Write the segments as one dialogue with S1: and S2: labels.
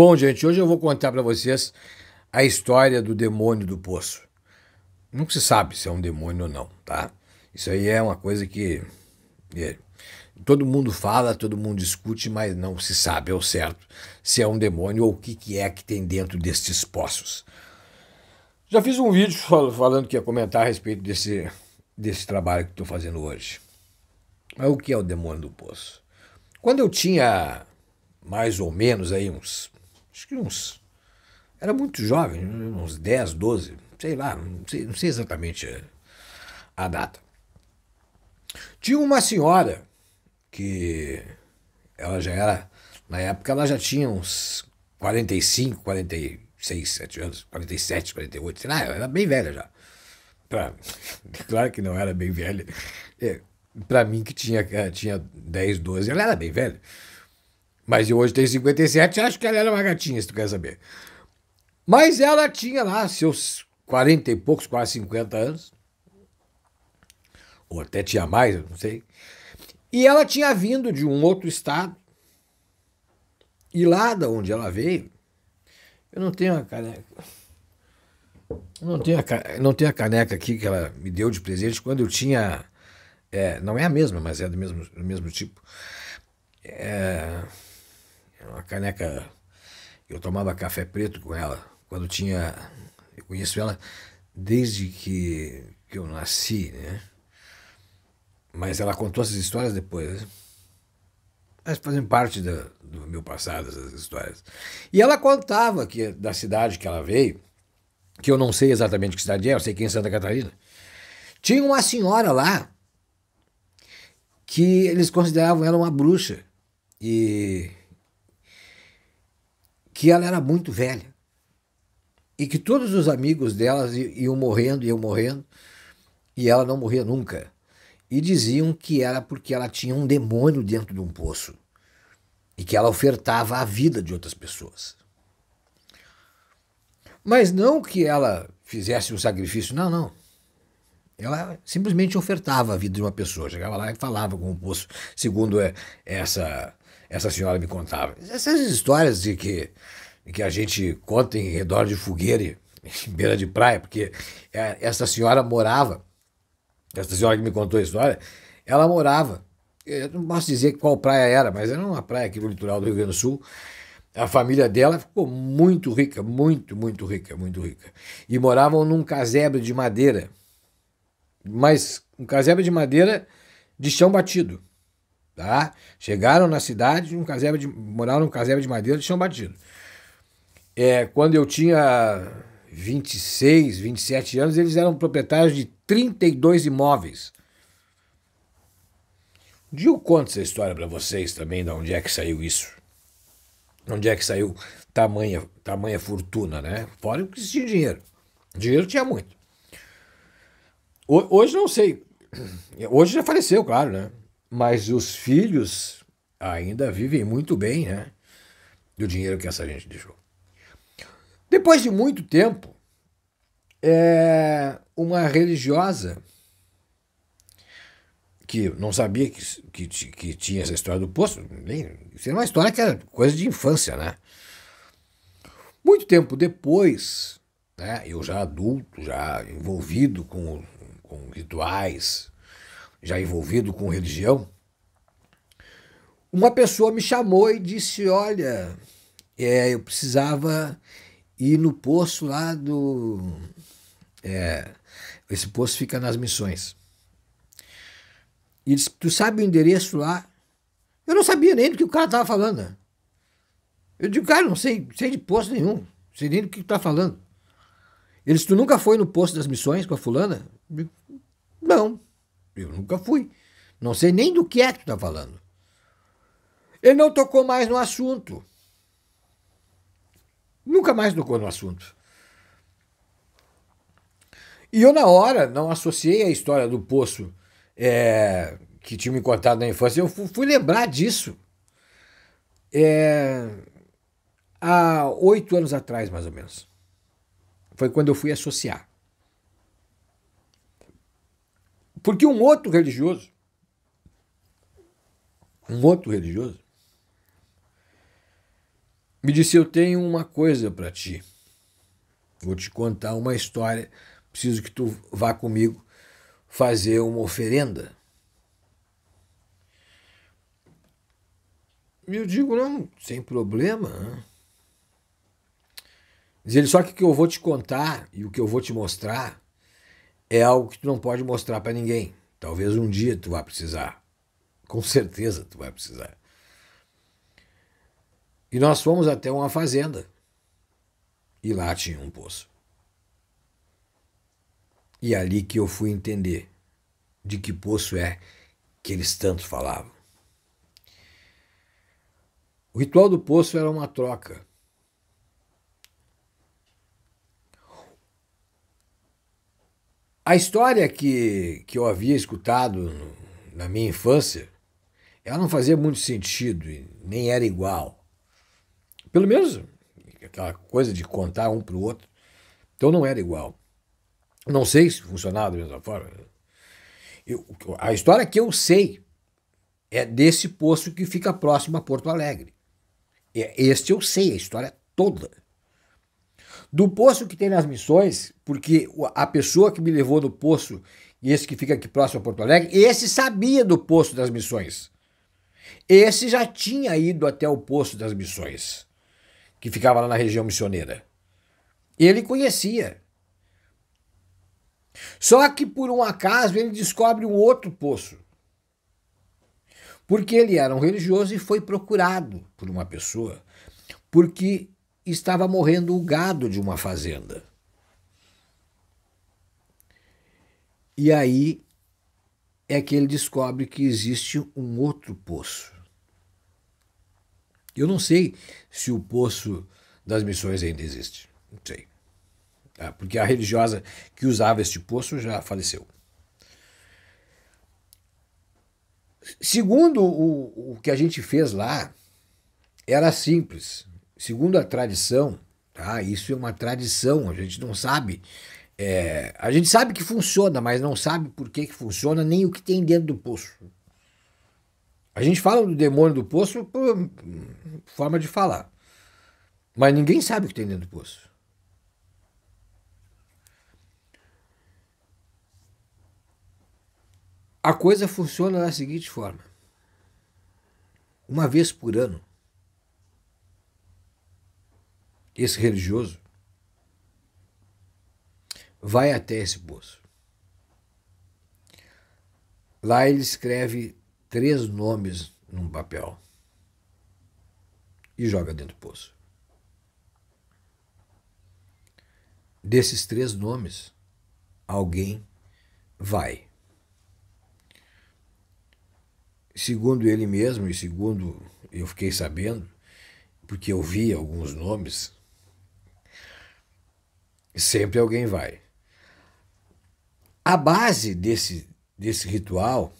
S1: Bom, gente, hoje eu vou contar para vocês a história do demônio do poço. Não se sabe se é um demônio ou não, tá? Isso aí é uma coisa que é, todo mundo fala, todo mundo discute, mas não se sabe ao certo se é um demônio ou o que, que é que tem dentro destes poços. Já fiz um vídeo falando que ia comentar a respeito desse, desse trabalho que estou fazendo hoje. Mas o que é o demônio do poço? Quando eu tinha mais ou menos aí uns acho que uns. Era muito jovem, uns 10, 12, sei lá, não sei, não sei exatamente a, a data. Tinha uma senhora que ela já era, na época ela já tinha uns 45, 46, 7 anos, 47, 48, sei lá, ela era bem velha já. Pra, claro que não era bem velha. É, para mim que tinha, eh, tinha 10, 12, ela era bem velha. Mas hoje tem 57 acho que ela era uma gatinha, se tu quer saber. Mas ela tinha lá seus 40 e poucos, quase 50 anos. Ou até tinha mais, eu não sei. E ela tinha vindo de um outro estado. E lá da onde ela veio, eu não tenho a caneca. Não tenho a, não tenho a caneca aqui que ela me deu de presente quando eu tinha. É, não é a mesma, mas é do mesmo, do mesmo tipo. É. É uma caneca. Eu tomava café preto com ela quando tinha. Eu conheço ela desde que, que eu nasci, né? Mas ela contou essas histórias depois. Né? Elas fazem parte do meu passado, essas histórias. E ela contava que da cidade que ela veio, que eu não sei exatamente que cidade é, eu sei que é em Santa Catarina, tinha uma senhora lá que eles consideravam ela uma bruxa. E que ela era muito velha e que todos os amigos delas iam morrendo, iam morrendo, e ela não morria nunca. E diziam que era porque ela tinha um demônio dentro de um poço e que ela ofertava a vida de outras pessoas. Mas não que ela fizesse um sacrifício, não, não. Ela simplesmente ofertava a vida de uma pessoa. Chegava lá e falava com o poço, segundo é, essa essa senhora me contava. Essas histórias de que, que a gente conta em redor de fogueira, em beira de praia, porque é, essa senhora morava, essa senhora que me contou a história, ela morava, eu não posso dizer qual praia era, mas era uma praia aqui no litoral do Rio Grande do Sul, a família dela ficou muito rica, muito, muito rica, muito rica. E moravam num casebre de madeira, mas um casebre de madeira de chão batido. Tá? Chegaram na cidade, um casebre de, moraram num casebre de madeira de chão batido. É, quando eu tinha 26, 27 anos, eles eram proprietários de 32 imóveis. De eu conto essa história para vocês também, de onde é que saiu isso. onde é que saiu tamanha, tamanha fortuna, né? Fora que existia dinheiro. Dinheiro tinha muito. Hoje não sei. Hoje já faleceu, claro, né? Mas os filhos ainda vivem muito bem, né? Do dinheiro que essa gente deixou. Depois de muito tempo, é uma religiosa que não sabia que, que, que tinha essa história do poço. Nem, isso é uma história que era coisa de infância, né? Muito tempo depois, né, eu já adulto, já envolvido com, com rituais já envolvido com religião, uma pessoa me chamou e disse: Olha, é, eu precisava ir no poço lá do. É, esse poço fica nas missões. E disse: Tu sabe o endereço lá? Eu não sabia nem do que o cara estava falando. Eu digo, cara, não sei, sei de poço nenhum. Sei nem do que está falando. Eles, tu nunca foi no posto das missões com a fulana? Não. Eu nunca fui. Não sei nem do que é que tu tá falando. Ele não tocou mais no assunto. Nunca mais tocou no assunto. E eu, na hora, não associei a história do poço é, que tinha me contado na infância. Eu fui, fui lembrar disso é, há oito anos atrás, mais ou menos. Foi quando eu fui associar. Porque um outro religioso, um outro religioso, me disse: Eu tenho uma coisa para ti. Vou te contar uma história. Preciso que tu vá comigo fazer uma oferenda. E eu digo: Não, sem problema. Diz ele: Só que o que eu vou te contar e o que eu vou te mostrar é algo que tu não pode mostrar para ninguém. Talvez um dia tu vá precisar. Com certeza tu vai precisar. E nós fomos até uma fazenda. E lá tinha um poço. E é ali que eu fui entender de que poço é que eles tanto falavam. O ritual do poço era uma troca A história que, que eu havia escutado na minha infância, ela não fazia muito sentido e nem era igual. Pelo menos aquela coisa de contar um para o outro. Então não era igual. Não sei se funcionava da mesma forma. Eu, a história que eu sei é desse poço que fica próximo a Porto Alegre. É, este eu sei, a história toda. Do poço que tem nas missões, porque a pessoa que me levou no poço, esse que fica aqui próximo a Porto Alegre, esse sabia do poço das missões. Esse já tinha ido até o poço das missões, que ficava lá na região missioneira. Ele conhecia. Só que por um acaso ele descobre um outro poço. Porque ele era um religioso e foi procurado por uma pessoa. Porque estava morrendo o gado de uma fazenda. E aí é que ele descobre que existe um outro poço. Eu não sei se o poço das missões ainda existe. Não sei. Tá? Porque a religiosa que usava este poço já faleceu. Segundo o, o que a gente fez lá, era simples segundo a tradição, tá? Isso é uma tradição, a gente não sabe. É, a gente sabe que funciona, mas não sabe por que, que funciona, nem o que tem dentro do poço. A gente fala do demônio do poço por forma de falar. Mas ninguém sabe o que tem dentro do poço. A coisa funciona da seguinte forma: uma vez por ano, esse religioso, vai até esse poço. Lá ele escreve três nomes num papel e joga dentro do poço. Desses três nomes, alguém vai. Segundo ele mesmo e segundo eu fiquei sabendo, porque eu vi alguns nomes Sempre alguém vai. A base desse, desse ritual,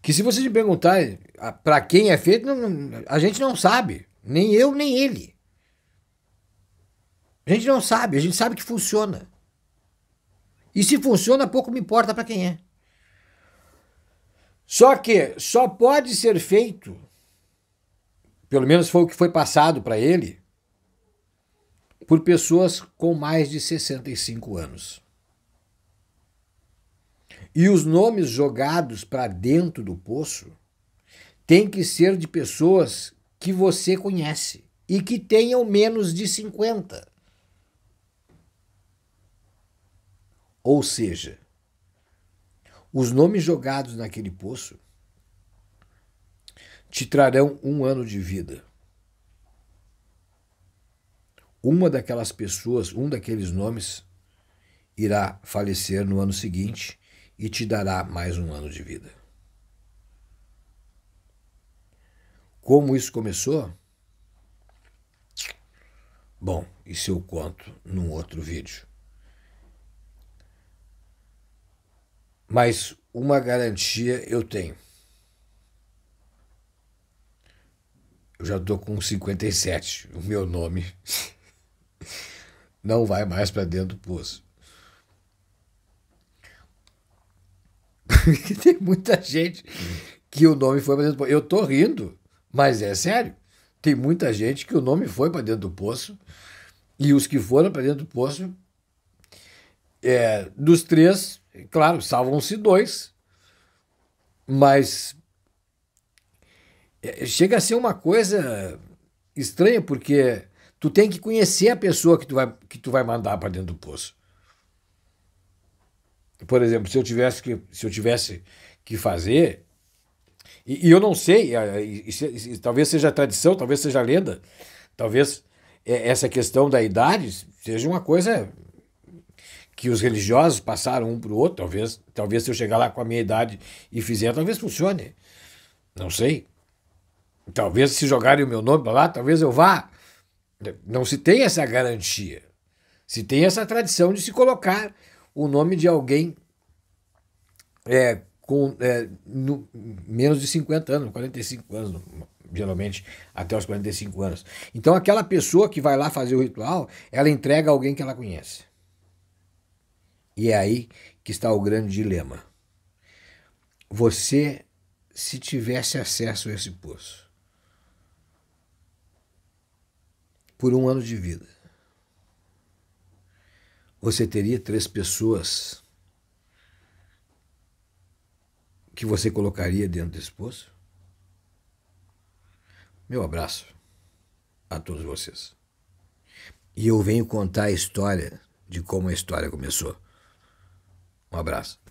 S1: que se você me perguntar ah, para quem é feito, não, a gente não sabe. Nem eu, nem ele. A gente não sabe, a gente sabe que funciona. E se funciona, pouco me importa para quem é. Só que só pode ser feito, pelo menos foi o que foi passado para ele, por pessoas com mais de 65 anos. E os nomes jogados para dentro do poço têm que ser de pessoas que você conhece e que tenham menos de 50. Ou seja, os nomes jogados naquele poço te trarão um ano de vida uma daquelas pessoas, um daqueles nomes, irá falecer no ano seguinte e te dará mais um ano de vida. Como isso começou? Bom, isso eu conto num outro vídeo. Mas uma garantia eu tenho. Eu já estou com 57. O meu nome não vai mais para dentro do poço. Tem muita gente que o nome foi para dentro do poço. Eu tô rindo, mas é sério. Tem muita gente que o nome foi para dentro do poço e os que foram para dentro do poço, é, dos três, claro, salvam-se dois, mas é, chega a ser uma coisa estranha, porque Tu tem que conhecer a pessoa que tu vai, que tu vai mandar para dentro do poço. Por exemplo, se eu tivesse que, se eu tivesse que fazer, e, e eu não sei, é, é, e, e, talvez seja tradição, talvez seja lenda, talvez é, essa questão da idade seja uma coisa que os religiosos passaram um para o outro, talvez, talvez se eu chegar lá com a minha idade e fizer, talvez funcione. Não sei. Talvez se jogarem o meu nome para lá, talvez eu vá. Não se tem essa garantia. Se tem essa tradição de se colocar o nome de alguém é, com é, no, menos de 50 anos, 45 anos, geralmente até os 45 anos. Então aquela pessoa que vai lá fazer o ritual, ela entrega alguém que ela conhece. E é aí que está o grande dilema. Você, se tivesse acesso a esse poço, por um ano de vida, você teria três pessoas que você colocaria dentro desse poço? Meu abraço a todos vocês. E eu venho contar a história de como a história começou. Um abraço.